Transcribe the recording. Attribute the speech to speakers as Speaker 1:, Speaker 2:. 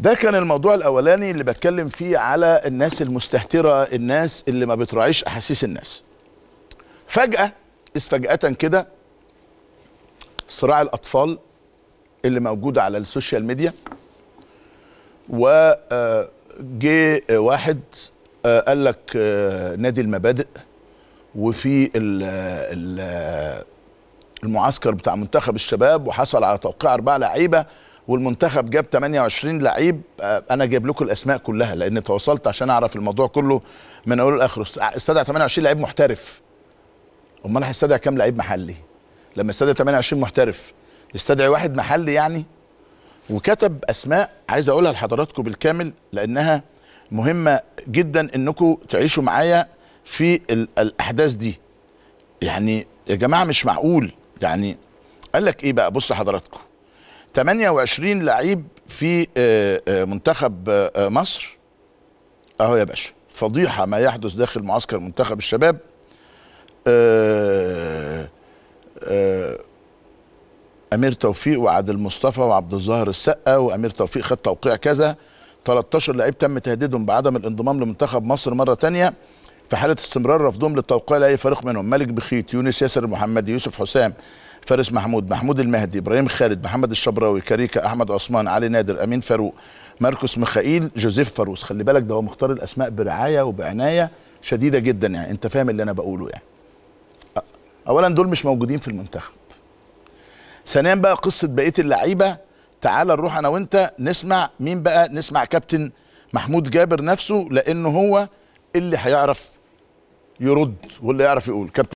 Speaker 1: ده كان الموضوع الاولاني اللي بتكلم فيه على الناس المستهتره الناس اللي ما بتراعيش احاسيس الناس فجاه استفجاه كده صراع الاطفال اللي موجود على السوشيال ميديا و آه، جه واحد آه، قال لك آه، نادي المبادئ وفي المعسكر بتاع منتخب الشباب وحصل على توقيع اربع لعيبه والمنتخب جاب 28 لعيب آه، انا جايب لكم الاسماء كلها لان تواصلت عشان اعرف الموضوع كله من اوله لاخره استدعى 28 لعيب محترف امال هيستدعي كام لعيب محلي لما يستدعي 28 محترف يستدعي واحد محلي يعني وكتب اسماء عايز اقولها لحضراتكم بالكامل لانها مهمه جدا انكم تعيشوا معايا في الاحداث دي يعني يا جماعه مش معقول يعني قال لك ايه بقى بص حضراتكم 28 لعيب في آه، آه، منتخب آه، مصر اهو يا باشا فضيحه ما يحدث داخل معسكر منتخب الشباب امير توفيق وعادل مصطفى وعبد الظاهر السقا وامير توفيق خد توقيع كذا 13 لعيب تم تهديدهم بعدم الانضمام لمنتخب مصر مره ثانيه في حاله استمرار رفضهم للتوقيع لاي فريق منهم ملك بخيت يونس ياسر المحمدي يوسف حسام فارس محمود محمود المهدي ابراهيم خالد محمد الشبراوي كاريكا احمد عثمان علي نادر امين فاروق ماركوس ميخائيل جوزيف فاروس خلي بالك ده هو مختار الاسماء برعايه وبعنايه شديده جدا يعني انت فاهم اللي انا بقوله يعني اولا دول مش موجودين في المنتخب ثانيا بقى قصه بقيه اللعيبه تعال نروح انا وانت نسمع مين بقى نسمع كابتن محمود جابر نفسه لانه هو اللي هيعرف يرد واللي يعرف يقول كابتن